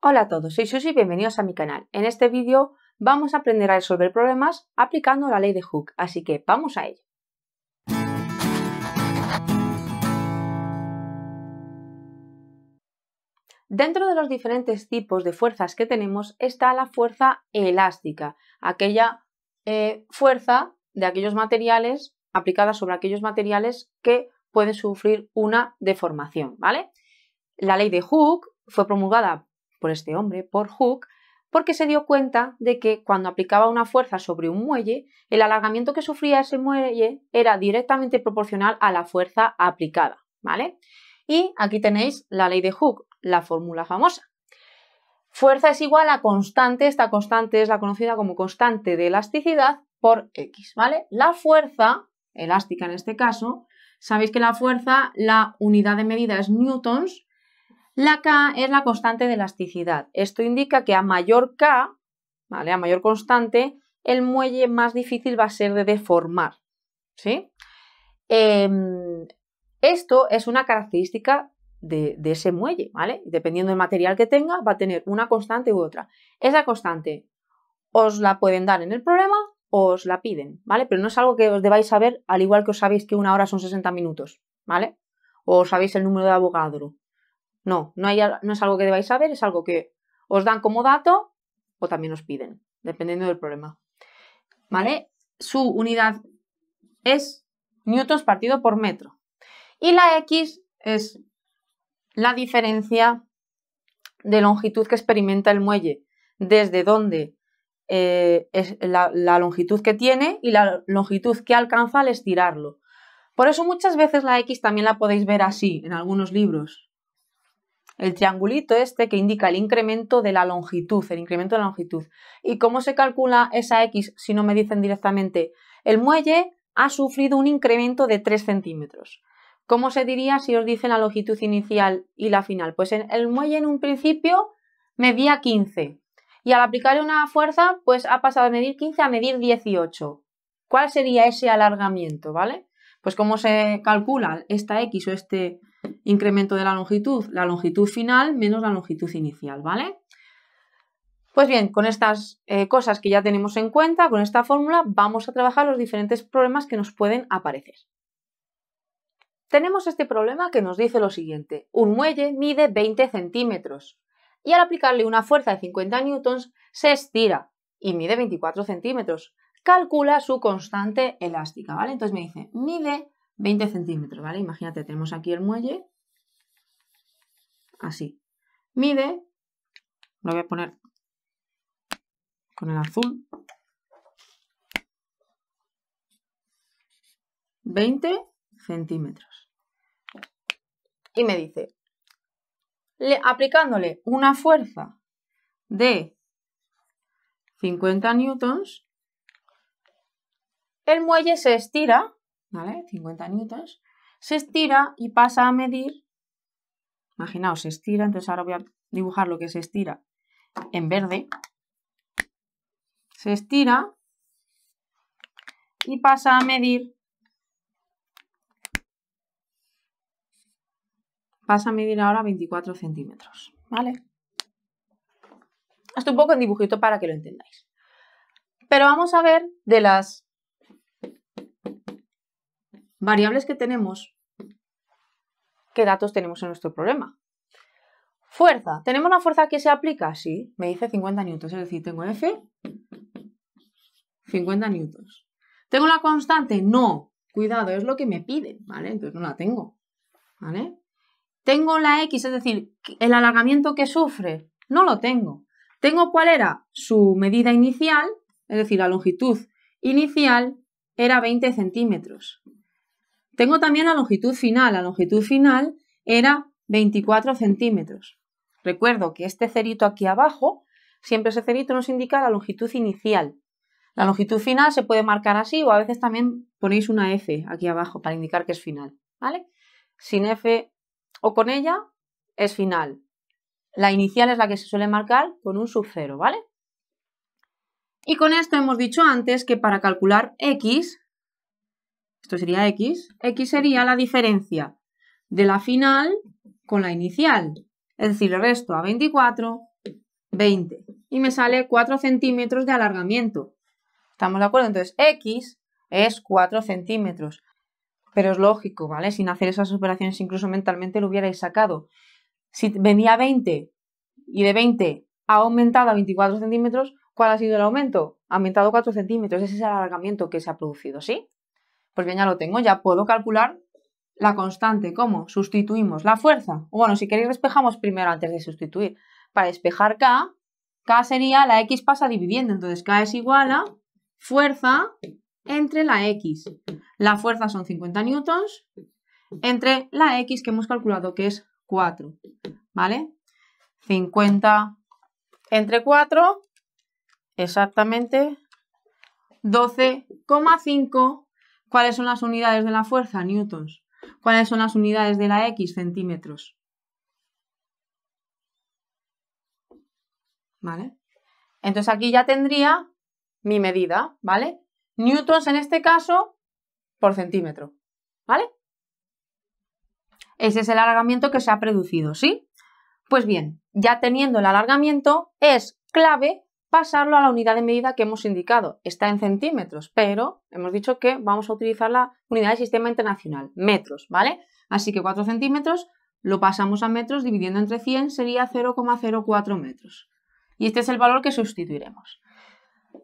Hola a todos, soy Susi y bienvenidos a mi canal. En este vídeo vamos a aprender a resolver problemas aplicando la ley de Hooke, así que vamos a ello. Dentro de los diferentes tipos de fuerzas que tenemos está la fuerza elástica, aquella eh, fuerza de aquellos materiales aplicada sobre aquellos materiales que pueden sufrir una deformación, ¿vale? La ley de Hooke fue promulgada por este hombre, por Hooke, porque se dio cuenta de que cuando aplicaba una fuerza sobre un muelle, el alargamiento que sufría ese muelle era directamente proporcional a la fuerza aplicada, ¿vale? Y aquí tenéis la ley de Hooke, la fórmula famosa. Fuerza es igual a constante, esta constante es la conocida como constante de elasticidad por X, ¿vale? La fuerza, elástica en este caso, sabéis que la fuerza, la unidad de medida es newtons, la K es la constante de elasticidad. Esto indica que a mayor K, ¿vale? a mayor constante, el muelle más difícil va a ser de deformar. ¿sí? Em, esto es una característica de, ese muelle, ¿vale? Dependiendo del material que tenga, va a tener una constante u otra. Esa constante os la pueden dar en el problema o os la piden, ¿vale? Pero no es algo que os debáis saber, al igual que os sabéis que una hora son 60 minutos, ¿vale? O os sabéis el número de abogado. No, no, es algo que debáis saber, es algo que os dan como dato o también os piden, dependiendo del problema. ¿Vale? Su unidad es newtons partido por metro. Y la X es la diferencia de longitud que experimenta el muelle, desde donde eh, es la, longitud que tiene y la longitud que alcanza al estirarlo. Por eso muchas veces la X también la podéis ver así en algunos libros el triangulito este que indica el incremento de la longitud, el incremento de la longitud. ¿Y cómo se calcula esa X si no me dicen directamente? El muelle ha sufrido un incremento de 3 centímetros. ¿Cómo se diría si os dicen la longitud inicial y la final? Pues el muelle en un principio medía 15 y al aplicarle una fuerza pues ha pasado de medir 15 a medir 18. ¿Cuál sería ese alargamiento? ¿Vale? Pues cómo se calcula esta X o este Incremento de la longitud, la longitud final menos la longitud inicial, ¿vale? Pues bien, con estas eh, cosas que ya tenemos en cuenta, con esta fórmula, vamos a trabajar los diferentes problemas que nos pueden aparecer. Tenemos este problema que nos dice lo siguiente. Un muelle mide 20 centímetros y al aplicarle una fuerza de 50 newtons se estira y mide 24 centímetros. Calcula su constante elástica, ¿vale? Entonces me dice, mide 20 centímetros, ¿vale? Imagínate, tenemos aquí el muelle, así. Mide, lo voy a poner con el azul, 20 centímetros. Y me dice, le, aplicándole una fuerza de 50 newtons, el muelle se estira ¿vale? 50 newtons, se estira y pasa a medir, imaginaos, se estira, entonces ahora voy a dibujar lo que se estira en verde, se estira y pasa a medir, pasa a medir ahora 24 centímetros, ¿vale? Esto un poco en dibujito para que lo entendáis. Pero vamos a ver de las variables que tenemos, ¿qué datos tenemos en nuestro problema? Fuerza. ¿Tenemos la fuerza que se aplica? Sí, me dice 50 newtons, es decir, tengo F, 50 newtons. ¿Tengo la constante? No, cuidado, es lo que me piden, ¿vale? Entonces no la tengo, ¿vale? ¿Tengo la X, es decir, el alargamiento que sufre? No lo tengo. ¿Tengo cuál era su medida inicial? Es decir, la longitud inicial era 20 centímetros. Tengo también la longitud final. La longitud final era 24 centímetros. Recuerdo que este cerito aquí abajo, siempre ese cerito nos indica la longitud inicial. La longitud final se puede marcar así o a veces también ponéis una F aquí abajo para indicar que es final. ¿vale? Sin F o con ella es final. La inicial es la que se suele marcar con un sub cero, ¿vale? Y con esto hemos dicho antes que para calcular x esto sería x. X sería la diferencia de la final con la inicial. Es decir, el resto a 24, 20. Y me sale 4 centímetros de alargamiento. ¿Estamos de acuerdo? Entonces, x es 4 centímetros. Pero es lógico, ¿vale? Sin hacer esas operaciones, incluso mentalmente lo hubierais sacado. Si venía 20 y de 20 ha aumentado a 24 centímetros, ¿cuál ha sido el aumento? Ha aumentado 4 centímetros. Ese es el alargamiento que se ha producido, ¿sí? pues bien, ya lo tengo, ya puedo calcular la constante. ¿Cómo? Sustituimos la fuerza. Bueno, si queréis despejamos primero antes de sustituir. Para despejar K, K sería la X pasa dividiendo, entonces K es igual a fuerza entre la X. La fuerza son 50 newtons entre la X que hemos calculado que es 4, ¿vale? 50 entre 4, exactamente 12,5 ¿Cuáles son las unidades de la fuerza? Newtons. ¿Cuáles son las unidades de la X? Centímetros. ¿Vale? Entonces aquí ya tendría mi medida, ¿vale? Newtons en este caso por centímetro, ¿vale? Ese es el alargamiento que se ha producido, ¿sí? Pues bien, ya teniendo el alargamiento, es clave pasarlo a la unidad de medida que hemos indicado. Está en centímetros, pero hemos dicho que vamos a utilizar la unidad de sistema internacional, metros, ¿vale? Así que 4 centímetros lo pasamos a metros, dividiendo entre 100 sería 0,04 metros. Y este es el valor que sustituiremos.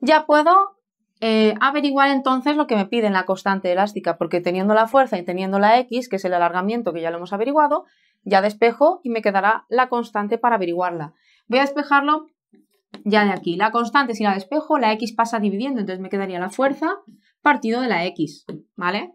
Ya puedo eh, averiguar entonces lo que me pide en la constante elástica, porque teniendo la fuerza y teniendo la X, que es el alargamiento que ya lo hemos averiguado, ya despejo y me quedará la constante para averiguarla. Voy a despejarlo ya de aquí. La constante, si la despejo, la x pasa dividiendo, entonces me quedaría la fuerza partido de la x, ¿vale?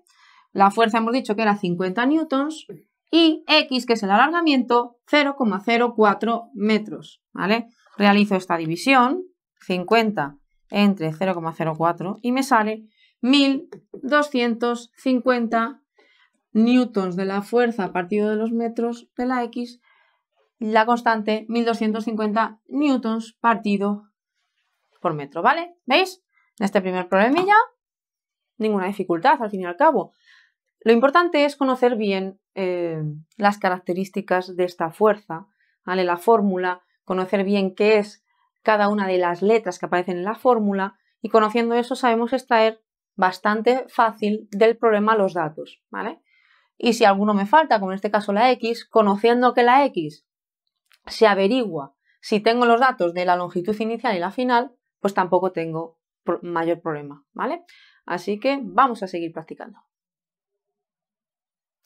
La fuerza hemos dicho que era 50 newtons y x, que es el alargamiento, 0,04 metros, ¿vale? Realizo esta división, 50 entre 0,04 y me sale 1250 newtons de la fuerza partido de los metros de la x la constante 1250 newtons partido por metro, ¿vale? ¿Veis? En este primer problemilla, ninguna dificultad al fin y al cabo. Lo importante es conocer bien eh, las características de esta fuerza, ¿vale? La fórmula, conocer bien qué es cada una de las letras que aparecen en la fórmula y conociendo eso sabemos extraer bastante fácil del problema los datos, ¿vale? Y si alguno me falta, como en este caso la X, conociendo que la X se averigua si tengo los datos de la longitud inicial y la final, pues tampoco tengo mayor problema, ¿vale? Así que vamos a seguir practicando.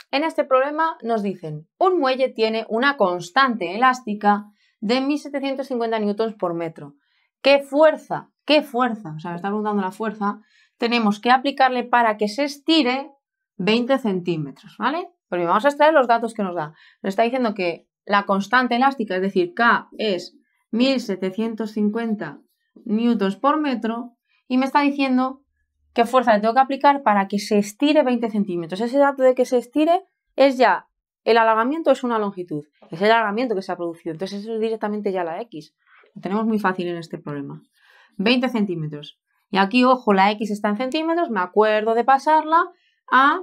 En este problema nos dicen, un muelle tiene una constante elástica de 1750 newtons por metro. ¿Qué fuerza? ¿Qué fuerza? O sea, me está preguntando la fuerza. Tenemos que aplicarle para que se estire 20 centímetros, ¿vale? Pero vamos a extraer los datos que nos da. Nos está diciendo que la constante elástica, es decir, K es 1750 newtons por metro, y me está diciendo qué fuerza le tengo que aplicar para que se estire 20 centímetros. Ese dato de que se estire es ya, el alargamiento es una longitud, es el alargamiento que se ha producido, entonces eso es directamente ya la X. Lo tenemos muy fácil en este problema. 20 centímetros. Y aquí, ojo, la X está en centímetros, me acuerdo de pasarla a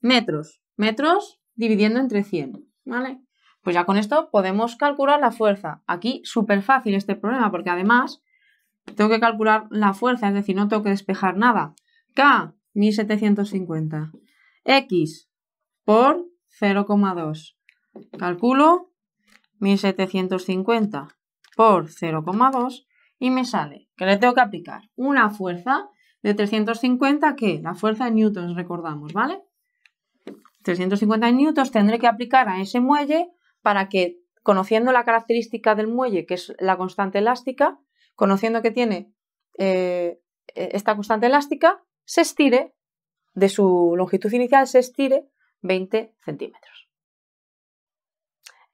metros. Metros dividiendo entre 100, ¿vale? Pues ya con esto podemos calcular la fuerza. Aquí súper fácil este problema porque además tengo que calcular la fuerza, es decir, no tengo que despejar nada. K, 1750. X por 0,2. Calculo 1750 por 0,2 y me sale que le tengo que aplicar una fuerza de 350 que la fuerza en newtons recordamos, ¿vale? 350 newtons tendré que aplicar a ese muelle para que, conociendo la característica del muelle, que es la constante elástica, conociendo que tiene eh, e-, esta constante elástica, se estire de su longitud inicial, se estire 20 centímetros.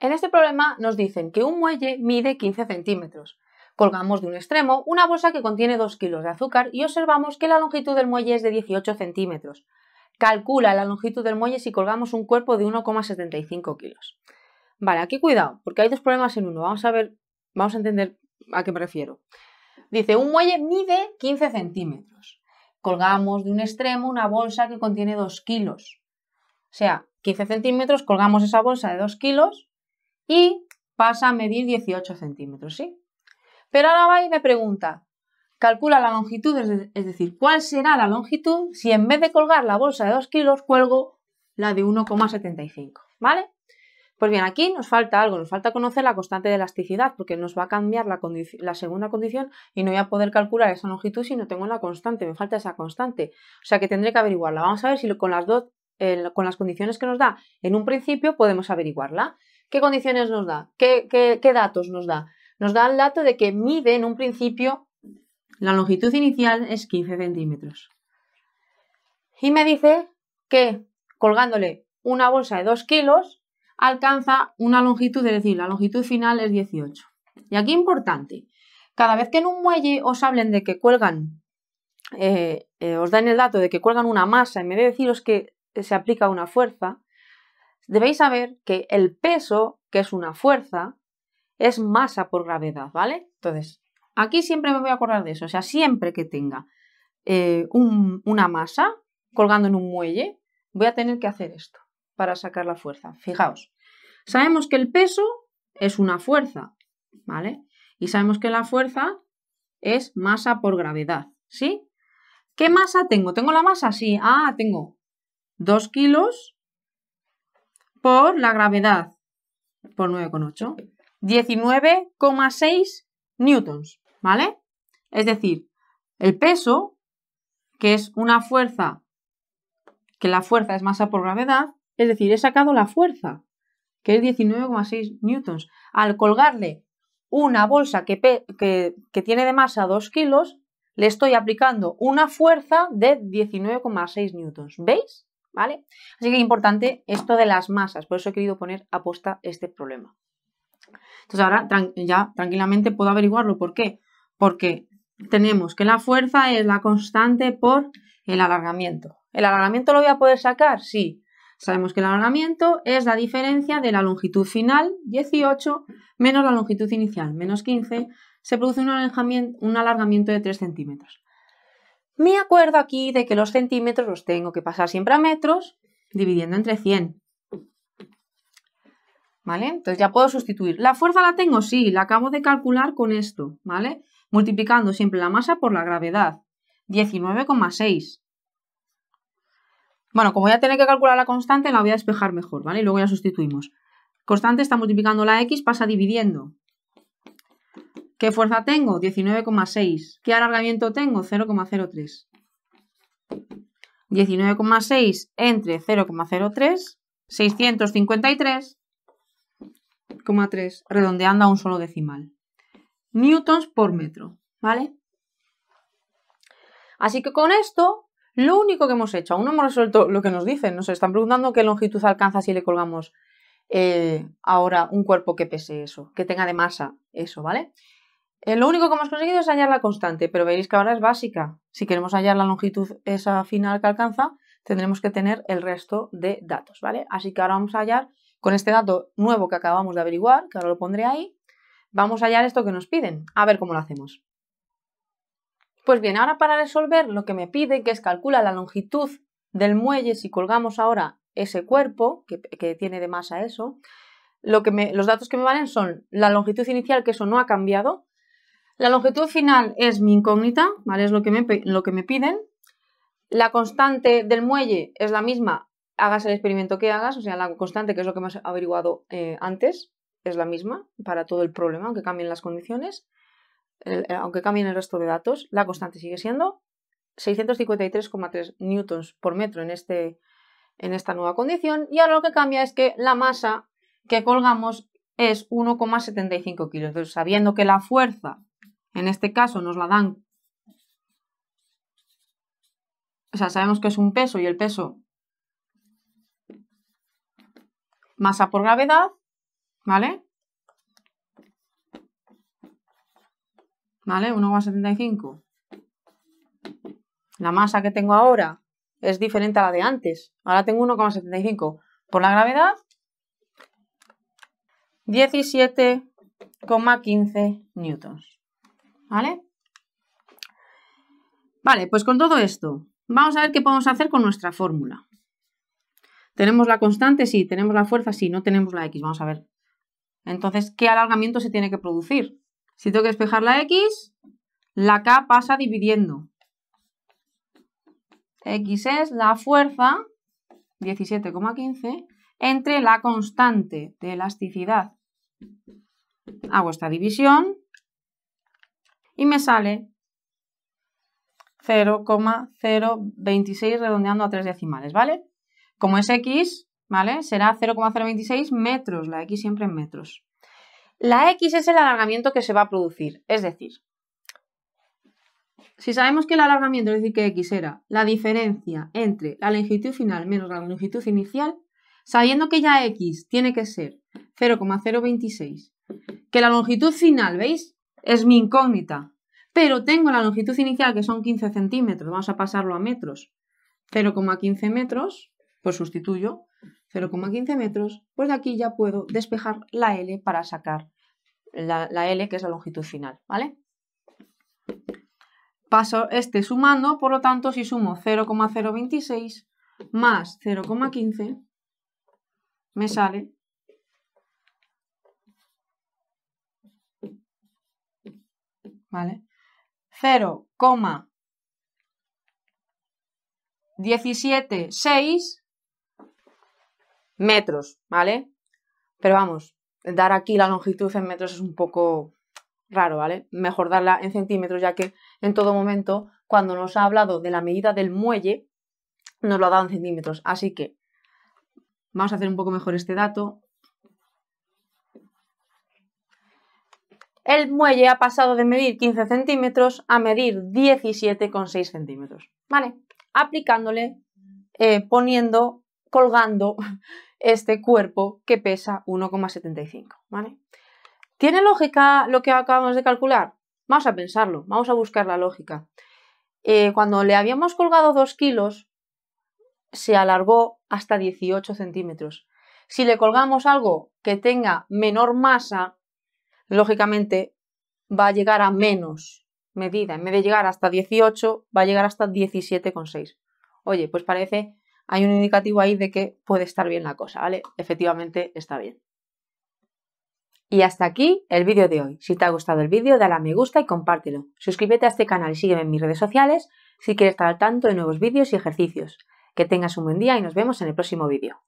En este problema nos dicen que un muelle mide 15 centímetros. Colgamos de un extremo una bolsa que contiene 2 kilos de azúcar y observamos que la longitud del muelle es de 18 centímetros. Calcula la longitud del muelle si colgamos un cuerpo de 1,75 kilos. Vale, aquí cuidado, porque hay dos problemas en uno. Vamos a ver, vamos a entender a qué me refiero. Dice, un muelle mide 15 centímetros. Colgamos de un extremo una bolsa que contiene 2 kilos. O sea, 15 centímetros, colgamos esa bolsa de 2 kilos y pasa a medir 18 centímetros, ¿sí? Pero ahora va y me pregunta, calcula la longitud, es decir, cuál será la longitud si en vez de colgar la bolsa de 2 kilos, cuelgo la de 1,75, ¿vale? Pues bien, aquí nos falta algo, nos falta conocer la constante de elasticidad, porque nos va a cambiar la, segunda condición y no voy a poder calcular esa longitud si no tengo la constante, me falta esa constante. O sea que tendré que averiguarla. Vamos a ver si con las dos, con las condiciones que nos da en un principio podemos averiguarla. ¿Qué condiciones nos da? ¿Qué, qué datos nos da? Nos da el dato de que mide en un principio la longitud inicial es 15 centímetros. Y me dice que colgándole una bolsa de 2 kilos, alcanza una longitud, es decir, la longitud final es 18. Y aquí importante, cada vez que en un muelle os hablen de que cuelgan, eh, eh, os dan el dato de que cuelgan una masa, en vez de deciros que se aplica una fuerza, debéis saber que el peso, que es una fuerza, es masa por gravedad, ¿vale? Entonces, aquí siempre me voy a acordar de eso, o sea, siempre que tenga eh, una masa colgando en un muelle, voy a tener que hacer esto para sacar la fuerza. Fijaos, sabemos que el peso es una fuerza, ¿vale? Y sabemos que la fuerza es masa por gravedad, ¿sí? ¿Qué masa tengo? ¿Tengo la masa? Sí. Ah, tengo 2 kilos por la gravedad, por 9,8. 19,6 newtons, ¿vale? Es decir, el peso, que es una fuerza, que la fuerza es masa por gravedad, es decir, he sacado la fuerza, que es 19,6 newtons. Al colgarle una bolsa que, tiene de masa 2 kilos, le estoy aplicando una fuerza de 19,6 newtons. ¿Veis? ¿Vale? Así que importante esto de las masas, por eso he querido poner a posta este problema. Entonces ahora ya tranquilamente puedo averiguarlo. ¿Por qué? Porque tenemos que la fuerza es la constante por el alargamiento. ¿El alargamiento lo voy a poder sacar? Sí. Sabemos que el alargamiento es la diferencia de la longitud final, 18, menos la longitud inicial, menos 15. Se produce un alargamiento, un alargamiento de 3 centímetros. Me acuerdo aquí de que los centímetros los tengo que pasar siempre a metros, dividiendo entre 100. ¿Vale? Entonces ya puedo sustituir. ¿La fuerza la tengo? Sí, la acabo de calcular con esto, ¿vale? Multiplicando siempre la masa por la gravedad, 19,6. Bueno, como voy a tener que calcular la constante, la voy a despejar mejor, ¿vale? Y luego ya sustituimos. Constante está multiplicando la x, pasa dividiendo. ¿Qué fuerza tengo? 19,6. ¿Qué alargamiento tengo? 0,03. 19,6 entre 0,03, 653,3, redondeando a un solo decimal. Newtons por metro, ¿vale? Así que con esto lo único que hemos hecho, aún no hemos resuelto lo que nos dicen, nos están preguntando qué longitud alcanza si le colgamos eh, ahora un cuerpo que pese eso, que tenga de masa eso, ¿vale? Eh, lo único que hemos conseguido es hallar la constante, pero veréis que ahora es básica. Si queremos hallar la longitud esa final que alcanza, tendremos que tener el resto de datos, ¿vale? Así que ahora vamos a hallar con este dato nuevo que acabamos de averiguar, que ahora lo pondré ahí, vamos a hallar esto que nos piden. A ver cómo lo hacemos. Pues bien, ahora para resolver lo que me pide, que es calcular la longitud del muelle, si colgamos ahora ese cuerpo, que, tiene de masa eso, lo que me, los datos que me valen son la longitud inicial, que eso no ha cambiado, la longitud final es mi incógnita, ¿vale? Es lo que me, lo que me piden, la constante del muelle es la misma, hagas el experimento que hagas, o sea, la constante, que es lo que hemos averiguado eh, antes, es la misma para todo el problema, aunque cambien las condiciones. Eh, aunque cambien el resto de datos, la constante sigue siendo 653,3 newtons por metro en, este, en esta nueva condición. Y ahora lo que cambia es que la masa que colgamos es 1,75 kilos. Entonces, sabiendo que la fuerza, en este caso, nos la dan... O sea, sabemos que es un peso y el peso masa por gravedad, ¿vale? ¿Vale? 1,75. La masa que tengo ahora es diferente a la de antes. Ahora tengo 1,75. Por la gravedad, 17,15 newtons. ¿Vale? Vale, pues con todo esto, vamos a ver qué podemos hacer con nuestra fórmula. ¿Tenemos la constante? Sí. ¿Tenemos la fuerza? Sí. No tenemos la X. Vamos a ver. Entonces, ¿qué alargamiento se tiene que producir? Si tengo que despejar la X, la K pasa dividiendo. X es la fuerza, 17,15, entre la constante de elasticidad. Hago esta división y me sale 0,026 redondeando a tres decimales, ¿vale? Como es X, ¿vale? Será 0,026 metros, la X siempre en metros. La X es el alargamiento que se va a producir, es decir, si sabemos que el alargamiento, es decir, que X era la diferencia entre la longitud final menos la longitud inicial, sabiendo que ya X tiene que ser 0,026, que la longitud final, ¿veis? Es mi incógnita, pero tengo la longitud inicial que son 15 centímetros, vamos a pasarlo a metros, 0,15 metros, pues sustituyo, 0,15 metros, pues de aquí ya puedo despejar la L para sacar la, L, que es la longitud final, ¿vale? Paso este sumando, por lo tanto, si sumo 0,026 más 0,15, me sale vale, 0,176 metros, ¿vale? Pero vamos, dar aquí la longitud en metros es un poco raro, ¿vale? Mejor darla en centímetros, ya que en todo momento, cuando nos ha hablado de la medida del muelle, nos lo ha dado en centímetros. Así que vamos a hacer un poco mejor este dato. El muelle ha pasado de medir 15 centímetros a medir 17,6 centímetros, ¿vale? Aplicándole, eh, poniendo, colgando este cuerpo que pesa 1,75, ¿vale? ¿Tiene lógica lo que acabamos de calcular? Vamos a pensarlo, vamos a buscar la lógica. Eh, cuando le habíamos colgado 2 kilos, se alargó hasta 18 centímetros. Si le colgamos algo que tenga menor masa, lógicamente va a llegar a menos medida. En vez de llegar hasta 18, va a llegar hasta 17,6. Oye, pues parece hay un indicativo ahí de que puede estar bien la cosa, ¿vale? Efectivamente está bien. Y hasta aquí el vídeo de hoy. Si te ha gustado el vídeo, dale a me gusta y compártelo. Suscríbete a este canal y sígueme en mis redes sociales si quieres estar al tanto de nuevos vídeos y ejercicios. Que tengas un buen día y nos vemos en el próximo vídeo.